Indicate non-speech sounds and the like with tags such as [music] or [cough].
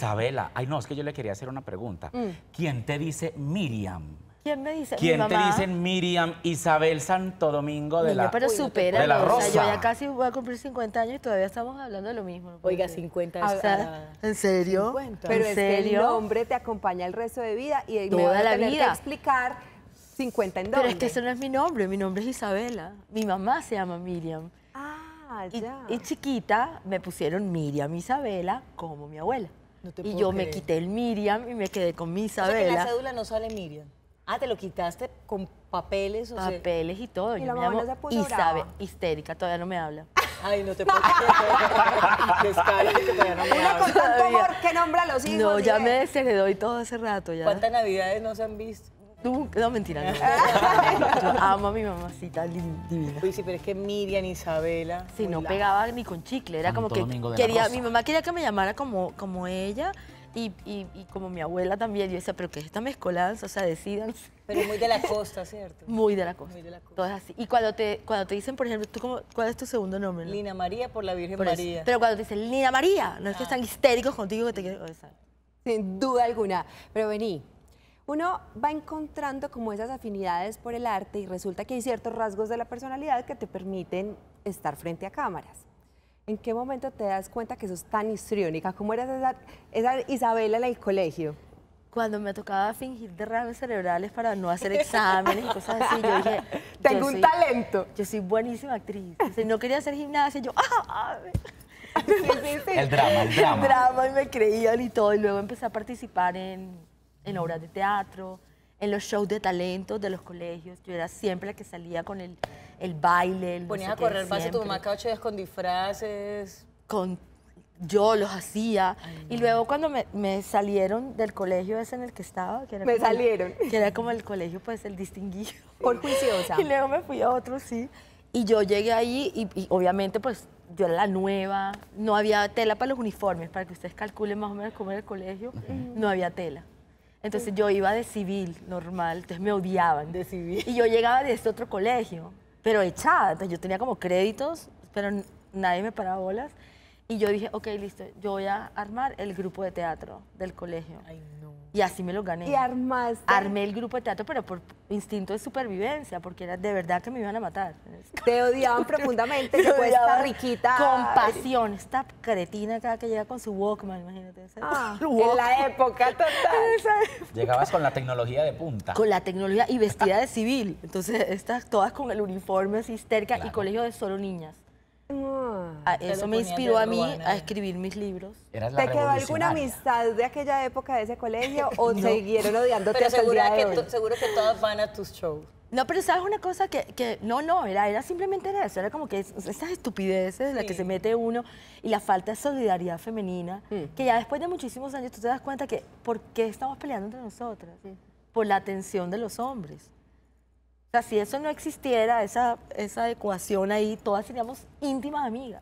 Isabela, ay no, es que yo le quería hacer una pregunta. Mm. ¿Quién te dice Miriam? ¿Quién me dice? ¿Quién te dicen Miriam Isabel Santo Domingo de la pero supera, la Rosa? yo ya casi voy a cumplir 50 años y todavía estamos hablando de lo mismo. Oiga, 50 años. ¿En serio? Pero ¿En serio? que el nombre te acompaña el resto de vida y Toda me voy la vida. que explicar 50 en dónde. Pero es que ese no es mi nombre, mi nombre es Isabela. Mi mamá se llama Miriam. Ah, ya. Y, y chiquita me pusieron Miriam Isabela como mi abuela y yo me quité el Miriam y me quedé con mi Isabela. O en la cédula no sale Miriam. Ah, te lo quitaste con papeles. O papeles y todo. Y yo me llamo Isabel, histérica, todavía no me habla. Ay, no te puedo [laughs] que todavía no me Una con tanto amor ¿qué nombra a los hijos. No, ya me desheredó y todo hace rato ya. ¿Cuántas navidades no se han visto? no, mentira. No. [laughs] amo a mi mamacita divina. Uy, sí, pero es que Miriam, Isabela. Sí, no pegaba ni con chicle. Era como que quería, mi mamá quería que me llamara como, como ella. Y, y, como mi abuela también, yo decía, pero que es esta mezcolanza? O sea, decidan Pero muy de la [laughs] costa, ¿cierto? Muy de la costa. Muy de la costa. así. Y cuando te, cuando te dicen, por ejemplo, ¿tú ¿cuál es tu segundo nombre? Lina María por la Virgen María. Pero cuando te dicen Lina María, no es que ah. histéricos contigo que te Sin duda alguna. Pero vení, uno va encontrando como esas afinidades por el arte y resulta que hay ciertos rasgos de la personalidad que te permiten estar frente a cámaras. ¿En qué momento te das cuenta que sos tan histriónica? ¿Cómo eras esa, Isabela en el colegio? Cuando me tocaba fingir derrames cerebrales para no hacer exámenes y cosas así, yo dije... [laughs] Tengo un talento. Yo soy buenísima actriz. Si no quería hacer gimnasia, yo... ¡Ah! ah, ah". [laughs] El drama, el drama. El drama, y me creían y todo. Y luego empecé a participar en en obras de teatro, en los shows de talentos de los colegios. Yo era siempre la que salía con el, el baile. El Ponías a correr base tu mamá con disfraces. Con, yo los hacía. y luego cuando me, salieron del colegio ese en el que estaba, que era me salieron. Que era como el colegio, pues el distinguido. [laughs] Por juiciosa. Y luego me fui a otro, sí. Y yo llegué ahí y, obviamente pues yo era la nueva, no había tela para los uniformes, para que ustedes calculen más o menos cómo era el colegio, no había tela. Entonces yo iba de civil normal, entonces me odiaban. De civil. Y yo llegaba de este otro colegio, pero echada. yo tenía como créditos, pero nadie me paraba bolas. Y yo dije, ok, listo, yo voy a armar el grupo de teatro del colegio. Y así me lo gané. Y armaste. Armé el grupo de teatro, pero por instinto de supervivencia, porque era de verdad que me iban a matar. Te odiaban profundamente, [laughs] fue esta riquita. Con pasión, esta cretina cada que llega con su Walkman, imagínate. Ah, [laughs] en la época total. [laughs] Llegabas con la tecnología de punta. Con la tecnología y vestida de civil. Entonces, estas todas con el uniforme así y colegio de solo niñas. Ah, eso me inspiró a mí a escribir mis libros. ¿Te quedó alguna amistad de aquella época de ese colegio [laughs] o siguieron odiándote hasta seguro que todas van a tus shows. No, pero sabes una cosa que, no, no, era, era simplemente era eso, era como que esas estupideces en las que se mete uno y la falta de solidaridad femenina, hmm. que ya después de muchísimos años tú te das cuenta que por qué estamos peleando entre nosotras, por la atención de los hombres. O sea, si eso no existiera, esa, esa ecuación ahí, todas seríamos íntimas amigas.